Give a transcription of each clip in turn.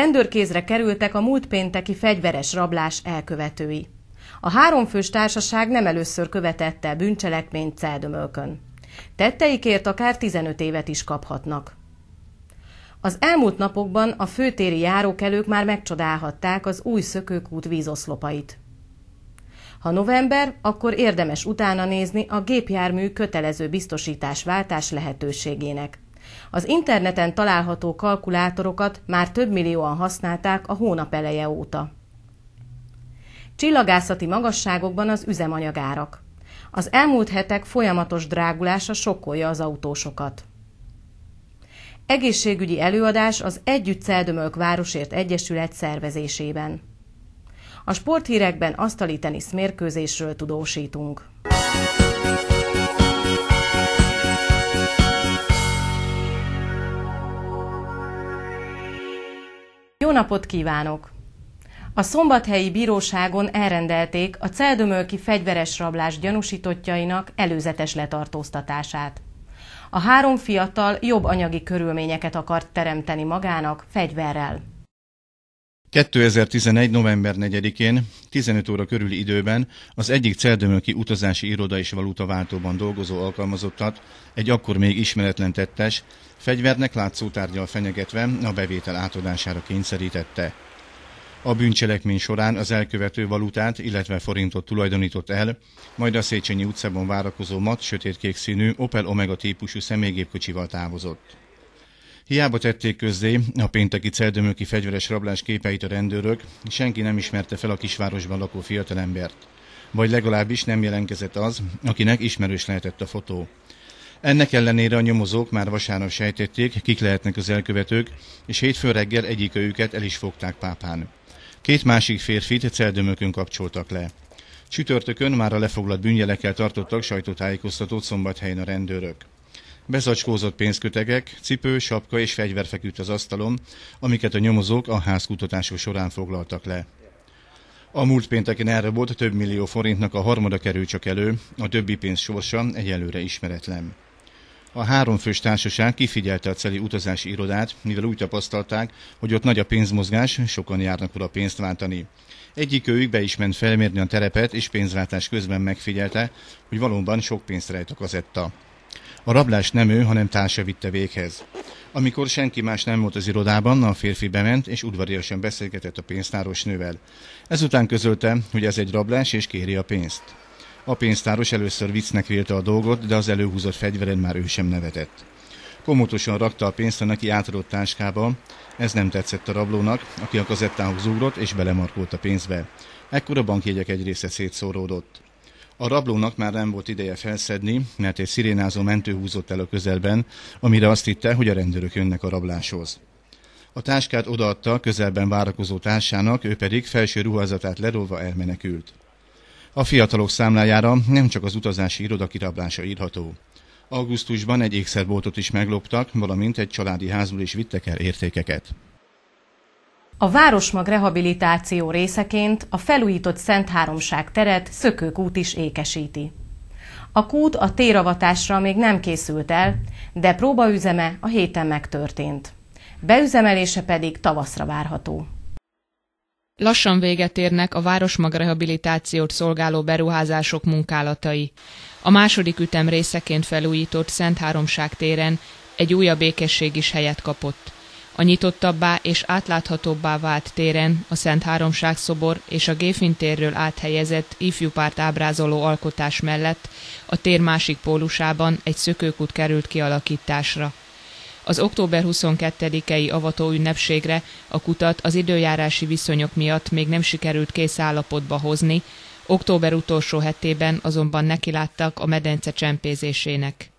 Rendőrkézre kerültek a múlt pénteki fegyveres rablás elkövetői. A háromfős társaság nem először követette bűncselekményt Celdömölkön. Tetteikért akár 15 évet is kaphatnak. Az elmúlt napokban a főtéri járókelők már megcsodálhatták az új szökőkút vízoszlopait. Ha november, akkor érdemes utána nézni a gépjármű kötelező biztosítás váltás lehetőségének. Az interneten található kalkulátorokat már több millióan használták a hónap eleje óta. Csillagászati magasságokban az üzemanyagárak. Az elmúlt hetek folyamatos drágulása sokkolja az autósokat. Egészségügyi előadás az Együtt Szeldömölk Városért Egyesület szervezésében. A sporthírekben asztali tenisz mérkőzésről tudósítunk. napot kívánok! A szombathelyi bíróságon elrendelték a celdömölki fegyveres rablás gyanúsítottjainak előzetes letartóztatását. A három fiatal jobb anyagi körülményeket akart teremteni magának fegyverrel. 2011. november 4-én 15 óra körüli időben az egyik Cerdőmölki utazási iroda és valutaváltóban dolgozó alkalmazottat egy akkor még ismeretlen tettes fegyvernek látszó tárgyal fenyegetve a bevétel átadására kényszerítette. A bűncselekmény során az elkövető valutát, illetve forintot tulajdonított el, majd a Széchenyi utcában várakozó mat sötétkék színű Opel Omega típusú személygépkocsival távozott. Hiába tették közzé a pénteki celdömöki fegyveres rablás képeit a rendőrök, senki nem ismerte fel a kisvárosban lakó fiatalembert. Vagy legalábbis nem jelenkezett az, akinek ismerős lehetett a fotó. Ennek ellenére a nyomozók már vasárnap sejtették, kik lehetnek az elkövetők, és hétfő reggel őket el is fogták pápán. Két másik férfit celdömökön kapcsoltak le. Csütörtökön már a lefoglalt bűnjelekkel tartottak sajtótájékoztatót szombathelyen a rendőrök. Bezacskózott pénzkötegek, cipő, sapka és fegyver feküdt az asztalon, amiket a nyomozók a házkutatások során foglaltak le. A múlt pénteken elrabolt több millió forintnak a harmada kerül csak elő, a többi pénz sorsa egyelőre ismeretlen. A háromfős társaság kifigyelte a celi utazási irodát, mivel úgy tapasztalták, hogy ott nagy a pénzmozgás, sokan járnak oda pénzt váltani. őjük be is ment felmérni a terepet, és pénzváltás közben megfigyelte, hogy valóban sok pénzt rejt a kazetta. A rablás nem ő, hanem társa vitte véghez. Amikor senki más nem volt az irodában, a férfi bement és udvariasan beszélgetett a pénztáros nővel. Ezután közölte, hogy ez egy rablás és kéri a pénzt. A pénztáros először viccnek vélte a dolgot, de az előhúzott fegyveren már ő sem nevetett. Komótosan rakta a pénzt a neki átadott táskába, ez nem tetszett a rablónak, aki a kazettához ugrott és belemarkolt a pénzbe. Ekkor a bankjegyek egy része szétszóródott. A rablónak már nem volt ideje felszedni, mert egy szirénázó mentő húzott el a közelben, amire azt hitte, hogy a rendőrök jönnek a rabláshoz. A táskát odaadta közelben várakozó társának, ő pedig felső ruházatát lerolva elmenekült. A fiatalok számlájára nem csak az utazási iroda kirablása írható. Augusztusban egy ékszerboltot is megloptak, valamint egy családi házból is vittek el értékeket. A Városmag rehabilitáció részeként a felújított Szent Háromság teret Szökőkút is ékesíti. A kút a téravatásra még nem készült el, de próbaüzeme a héten megtörtént. Beüzemelése pedig tavaszra várható. Lassan véget érnek a Városmag rehabilitációt szolgáló beruházások munkálatai. A második ütem részeként felújított Szent Háromság téren egy újabb ékesség is helyet kapott. A nyitottabbá és átláthatóbbá vált téren a Szent Háromság szobor és a Géfin térről áthelyezett ifjúpárt ábrázoló alkotás mellett a tér másik pólusában egy szökőkút került kialakításra. Az október 22-i avató ünnepségre a kutat az időjárási viszonyok miatt még nem sikerült kész állapotba hozni, október utolsó hetében azonban nekiláttak a medence csempézésének.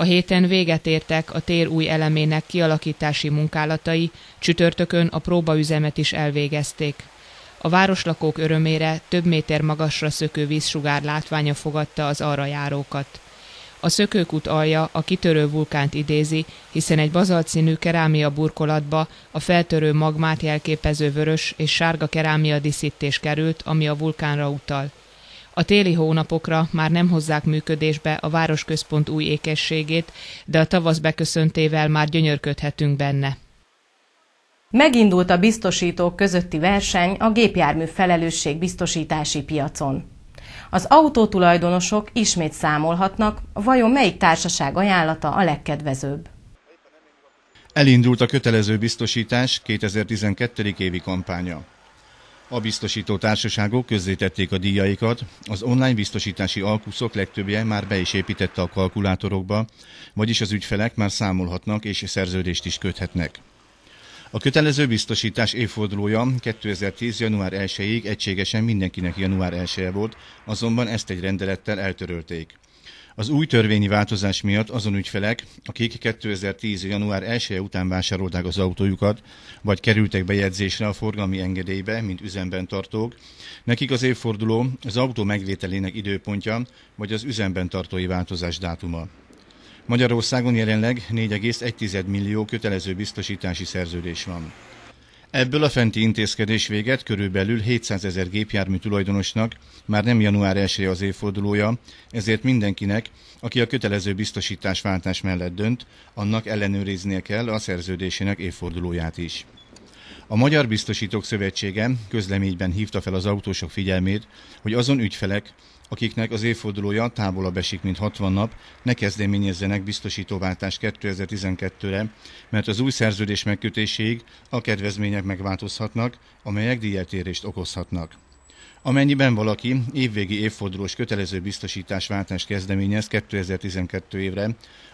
A héten véget értek a tér új elemének kialakítási munkálatai, csütörtökön a próbaüzemet is elvégezték. A városlakók örömére több méter magasra szökő vízsugár látványa fogadta az arra járókat. A szökőkút alja a kitörő vulkánt idézi, hiszen egy bazalt színű kerámia burkolatba a feltörő magmát jelképező vörös és sárga kerámia díszítés került, ami a vulkánra utal. A téli hónapokra már nem hozzák működésbe a városközpont új ékességét, de a tavasz beköszöntével már gyönyörködhetünk benne. Megindult a biztosítók közötti verseny a gépjármű felelősség biztosítási piacon. Az autótulajdonosok ismét számolhatnak, vajon melyik társaság ajánlata a legkedvezőbb. Elindult a kötelező biztosítás 2012. évi kampánya. A biztosító társaságok közzétették a díjaikat, az online biztosítási alkuszok legtöbbje már be is építette a kalkulátorokba, vagyis az ügyfelek már számolhatnak és szerződést is köthetnek. A kötelező biztosítás évfordulója 2010. január 1-ig egységesen mindenkinek január 1 -e volt, azonban ezt egy rendelettel eltörölték. Az új törvényi változás miatt azon ügyfelek, akik 2010. január 1 -e után vásárolták az autójukat, vagy kerültek bejegyzésre a forgalmi engedélybe, mint üzemben tartók, nekik az évforduló az autó megvételének időpontja, vagy az üzemben tartói változás dátuma. Magyarországon jelenleg 4,1 millió kötelező biztosítási szerződés van. Ebből a fenti intézkedés véget körülbelül 700 ezer gépjármű tulajdonosnak már nem január 1 az évfordulója, ezért mindenkinek, aki a kötelező biztosítás váltás mellett dönt, annak ellenőriznie kell a szerződésének évfordulóját is. A Magyar Biztosítók Szövetsége közleményben hívta fel az autósok figyelmét, hogy azon ügyfelek, akiknek az évfordulója távolabb esik, mint 60 nap, ne kezdeményezzenek biztosítóváltást 2012-re, mert az új szerződés megkötéséig a kedvezmények megváltozhatnak, amelyek díjátérést okozhatnak. Amennyiben valaki évvégi évfordulós kötelező biztosításváltást kezdeményez 2012 évre,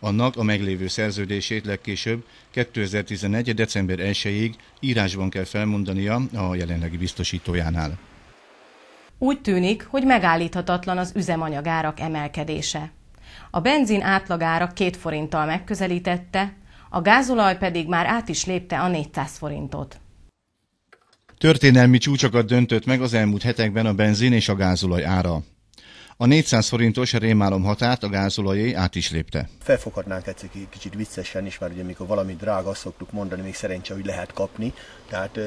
annak a meglévő szerződését legkésőbb 2011. december 1-ig írásban kell felmondania a jelenlegi biztosítójánál. Úgy tűnik, hogy megállíthatatlan az üzemanyagárak emelkedése. A benzin átlagára 2 forinttal megközelítette, a gázolaj pedig már át is lépte a 400 forintot. Történelmi csúcsokat döntött meg az elmúlt hetekben a benzin és a gázolaj ára. A 400 forintos rémálom határt a gázolajé át is lépte. Felfoghatnánk egy kicsit viccesen is, mert ugye mikor valami drága, azt szoktuk mondani, még szerencse, hogy lehet kapni. Tehát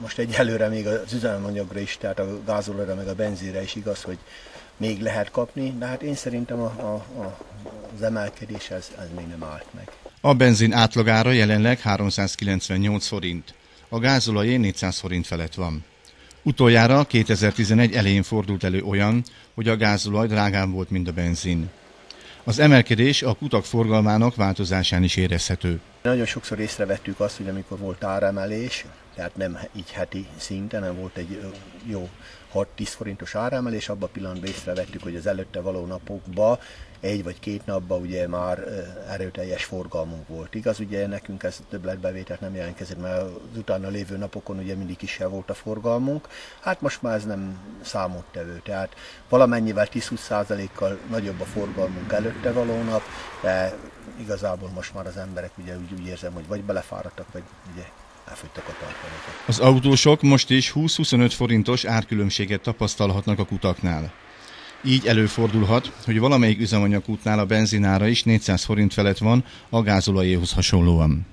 most egyelőre még az üzemanyagra is, tehát a gázolajra, meg a benzinre is igaz, hogy még lehet kapni, de hát én szerintem a, a, a, az emelkedés ez, ez még nem állt meg. A benzin átlagára jelenleg 398 forint a gázolajé 400 forint felett van. Utoljára 2011 elején fordult elő olyan, hogy a gázolaj drágább volt, mint a benzin. Az emelkedés a kutak forgalmának változásán is érezhető. Nagyon sokszor észrevettük azt, hogy amikor volt áremelés, tehát nem így heti szinten, hanem volt egy jó 6-10 forintos áremelés, abban a pillanatban észrevettük, hogy az előtte való napokban egy vagy két napban ugye már erőteljes forgalmunk volt. Igaz, ugye nekünk ez többletbevételt nem jelentkezett, mert az utána lévő napokon ugye mindig kisebb volt a forgalmunk. Hát most már ez nem számottevő, tehát valamennyivel 10-20%-kal nagyobb a forgalmunk előtte való nap, de igazából most már az emberek ugye úgy, úgy érzem, hogy vagy belefáradtak, vagy ugye a Az autósok most is 20-25 forintos árkülönbséget tapasztalhatnak a kutaknál. Így előfordulhat, hogy valamelyik üzemanyagútnál a benzinára is 400 forint felett van, a gázolajéhoz hasonlóan.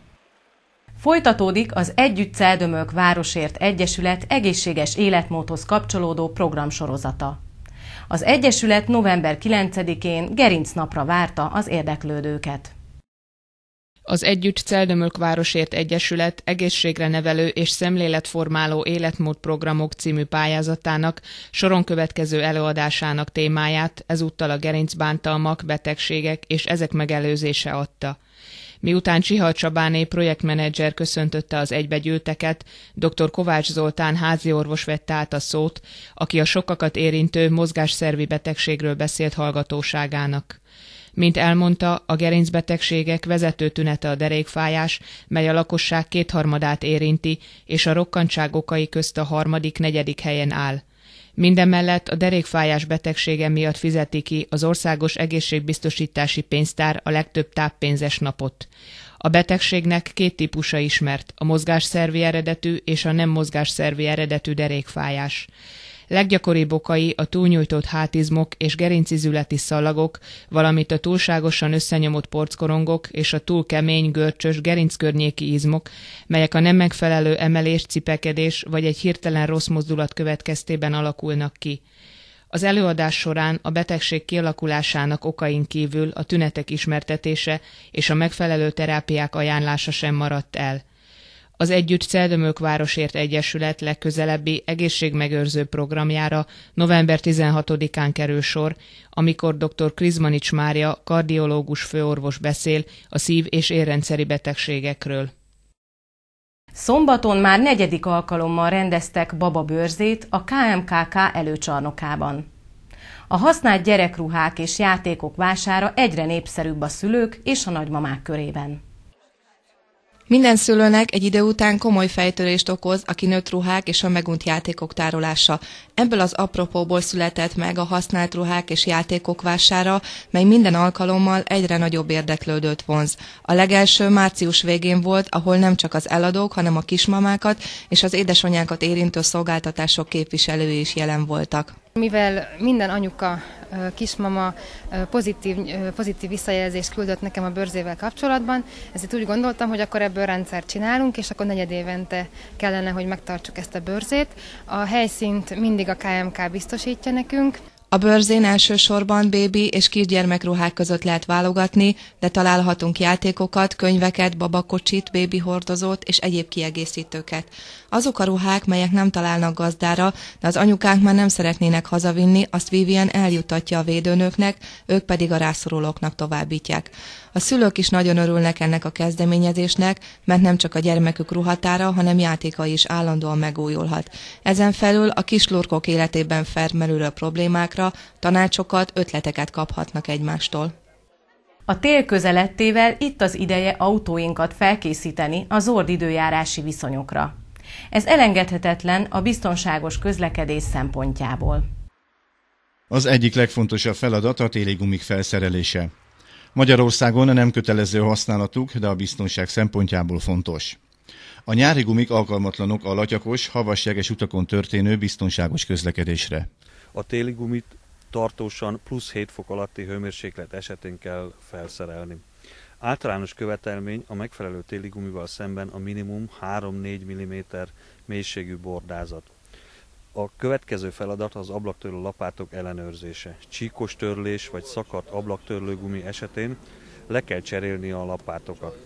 Folytatódik az Együtt Celdömök Városért Egyesület egészséges életmódhoz kapcsolódó programsorozata. Az Egyesület november 9-én Gerinc napra várta az érdeklődőket. Az Együtt Celdömök Városért Egyesület egészségre nevelő és szemléletformáló életmódprogramok című pályázatának soron következő előadásának témáját ezúttal a gerincbántalmak, betegségek és ezek megelőzése adta. Miután Csiha Csabáné projektmenedzser köszöntötte az egybegyűlteket, dr. Kovács Zoltán háziorvos vette át a szót, aki a sokakat érintő mozgásszervi betegségről beszélt hallgatóságának. Mint elmondta, a gerincbetegségek vezető tünete a derékfájás, mely a lakosság kétharmadát érinti, és a rokkantság okai közt a harmadik-negyedik helyen áll. Mindemellett a derékfájás betegsége miatt fizeti ki az országos egészségbiztosítási pénztár a legtöbb táppénzes napot. A betegségnek két típusa ismert, a mozgásszervi eredetű és a nem mozgásszervi eredetű derékfájás. Leggyakoribb okai a túlnyújtott hátizmok és gerincizületi szalagok, valamint a túlságosan összenyomott porckorongok és a túl kemény, görcsös gerinckörnyéki izmok, melyek a nem megfelelő emelés, cipekedés vagy egy hirtelen rossz mozdulat következtében alakulnak ki. Az előadás során a betegség kialakulásának okain kívül a tünetek ismertetése és a megfelelő terápiák ajánlása sem maradt el az Együtt Celdömök Városért Egyesület legközelebbi egészségmegőrző programjára november 16-án kerül sor, amikor dr. Krizmanics Mária kardiológus főorvos beszél a szív- és érrendszeri betegségekről. Szombaton már negyedik alkalommal rendeztek bababőrzét a KMKK előcsarnokában. A használt gyerekruhák és játékok vására egyre népszerűbb a szülők és a nagymamák körében. Minden szülőnek egy idő után komoly fejtörést okoz a kinőtt ruhák és a megunt játékok tárolása. Ebből az apropóból született meg a használt ruhák és játékok vására, mely minden alkalommal egyre nagyobb érdeklődőt vonz. A legelső március végén volt, ahol nem csak az eladók, hanem a kismamákat és az édesanyákat érintő szolgáltatások képviselői is jelen voltak. Mivel minden anyuka, kismama pozitív, pozitív visszajelzést küldött nekem a bőrzével kapcsolatban, ezért úgy gondoltam, hogy akkor ebből rendszert csinálunk, és akkor negyed évente kellene, hogy megtartsuk ezt a bőrzét. A helyszínt mindig a KMK biztosítja nekünk. A bőrzén elsősorban bébi és kisgyermekruhák között lehet válogatni, de találhatunk játékokat, könyveket, babakocsit, bébi hordozót és egyéb kiegészítőket. Azok a ruhák, melyek nem találnak gazdára, de az anyukák már nem szeretnének hazavinni, azt Vivian eljutatja a védőnöknek, ők pedig a rászorulóknak továbbítják. A szülők is nagyon örülnek ennek a kezdeményezésnek, mert nem csak a gyermekük ruhatára, hanem játéka is állandóan megújulhat. Ezen felül a kislurkok életében felmerülő problémák témákra tanácsokat, ötleteket kaphatnak egymástól. A tél közelettével itt az ideje autóinkat felkészíteni a zord időjárási viszonyokra. Ez elengedhetetlen a biztonságos közlekedés szempontjából. Az egyik legfontosabb feladat a téli gumik felszerelése. Magyarországon a nem kötelező használatuk, de a biztonság szempontjából fontos. A nyári gumik alkalmatlanok a latyakos, havasjeges utakon történő biztonságos közlekedésre. A téli gumit tartósan plusz 7 fok alatti hőmérséklet esetén kell felszerelni. Általános követelmény a megfelelő téli gumival szemben a minimum 3-4 mm mélységű bordázat. A következő feladat az ablaktörlő lapátok ellenőrzése. Csíkos törlés vagy szakadt gumi esetén le kell cserélni a lapátokat.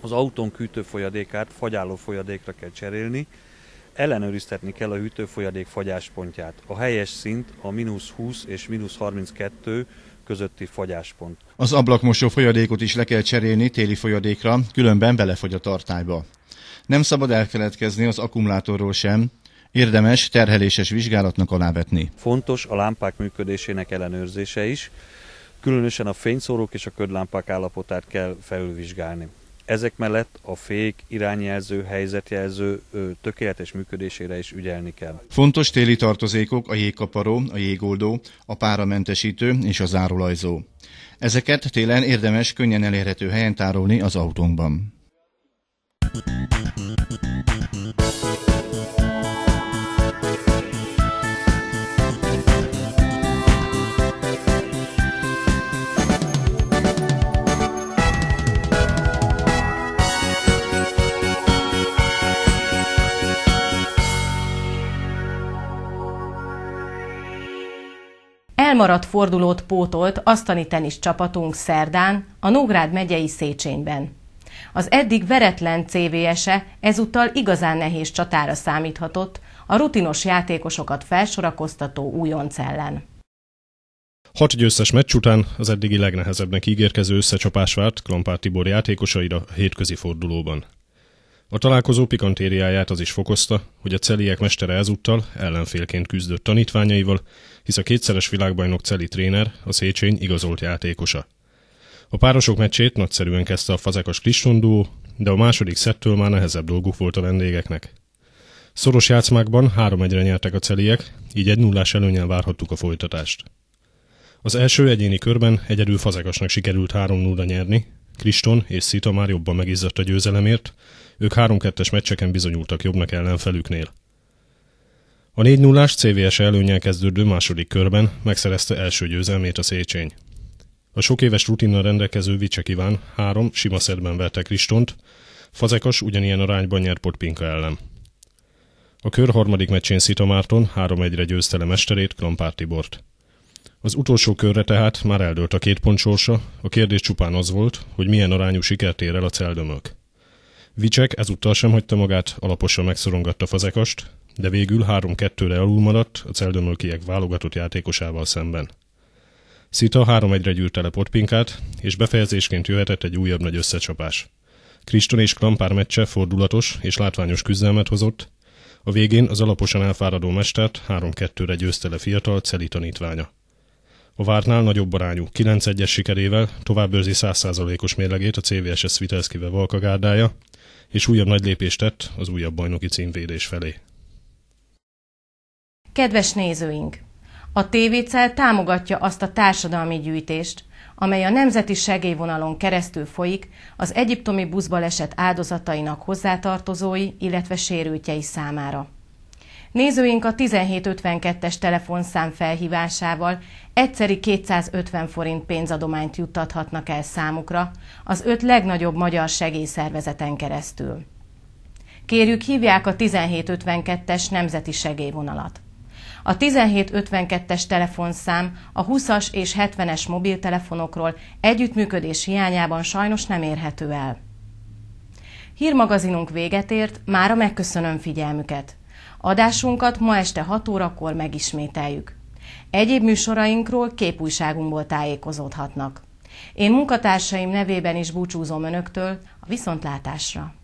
Az autón folyadékát fagyáló folyadékra kell cserélni, ellenőriztetni kell a hűtőfolyadék fagyáspontját. A helyes szint a mínusz 20 és mínusz 32 közötti fagyáspont. Az ablakmosó folyadékot is le kell cserélni téli folyadékra, különben belefogy a tartályba. Nem szabad elfeledkezni az akkumulátorról sem, érdemes terheléses vizsgálatnak alávetni. Fontos a lámpák működésének ellenőrzése is, különösen a fényszórók és a ködlámpák állapotát kell felülvizsgálni ezek mellett a fék, irányjelző, helyzetjelző tökéletes működésére is ügyelni kell. Fontos téli tartozékok a jégkaparó, a jégoldó, a páramentesítő és a zárolajzó. Ezeket télen érdemes könnyen elérhető helyen tárolni az autónkban. elmaradt fordulót pótolt asztani tenis csapatunk szerdán a Nógrád megyei Széchenyben. Az eddig veretlen CVS-e ezúttal igazán nehéz csatára számíthatott a rutinos játékosokat felsorakoztató újonc ellen. Hat győztes meccs után az eddigi legnehezebbnek ígérkező összecsapás várt Klampár Tibor játékosaira a hétközi fordulóban. A találkozó pikantériáját az is fokozta, hogy a celiek mestere ezúttal ellenfélként küzdött tanítványaival, hisz a kétszeres világbajnok Celi tréner, a Széchény igazolt játékosa. A párosok meccsét nagyszerűen kezdte a fazekas Kristondó, de a második szettől már nehezebb dolguk volt a vendégeknek. Szoros játszmákban három egyre nyertek a celiek, így egy nullás előnyel várhattuk a folytatást. Az első egyéni körben egyedül Fazekasnak sikerült 3 0 nyerni, Kriston és Szita már jobban megizzadt a győzelemért, ők 3-2-es meccseken bizonyultak jobbnak ellenfelüknél. A 4 0 CVS előnyel kezdődő második körben megszerezte első győzelmét a Széchenyi. A sok éves rutinnal rendelkező Vicsek Iván három sima szedben verte Kristont, Fazekas ugyanilyen arányban nyert Potpinka ellen. A kör harmadik meccsén Szita Márton 3-1-re győzte le mesterét, Klampár Tibort. Az utolsó körre tehát már eldőlt a két pont sorsa, a kérdés csupán az volt, hogy milyen arányú sikert ér el a celdömök. Vicsek ezúttal sem hagyta magát, alaposan megszorongatta Fazekast, de végül 3-2-re alul maradt a Celdonolkiek válogatott játékosával szemben. Szita 3-1-re gyűrte le potpinkát, és befejezésként jöhetett egy újabb nagy összecsapás. Kriston és Klampár meccse fordulatos és látványos küzdelmet hozott, a végén az alaposan elfáradó mestert 3-2-re győzte le fiatal Celi tanítványa. A vártnál nagyobb arányú 9-1-es sikerével tovább őrzi 100%-os mérlegét a CVSS Svitelszkive Valka gárdája, és újabb nagy lépést tett az újabb bajnoki címvédés felé. Kedves nézőink! A tévécel támogatja azt a társadalmi gyűjtést, amely a nemzeti segélyvonalon keresztül folyik az egyiptomi buszbaleset áldozatainak hozzátartozói, illetve sérültjei számára. Nézőink a 1752-es telefonszám felhívásával egyszeri 250 forint pénzadományt juttathatnak el számukra az öt legnagyobb magyar segélyszervezeten keresztül. Kérjük hívják a 1752-es nemzeti segélyvonalat. A 1752-es telefonszám a 20-as és 70-es mobiltelefonokról együttműködés hiányában sajnos nem érhető el. Hírmagazinunk véget ért, mára megköszönöm figyelmüket. Adásunkat ma este 6 órakor megismételjük. Egyéb műsorainkról képújságunkból tájékozódhatnak. Én munkatársaim nevében is búcsúzom Önöktől a viszontlátásra.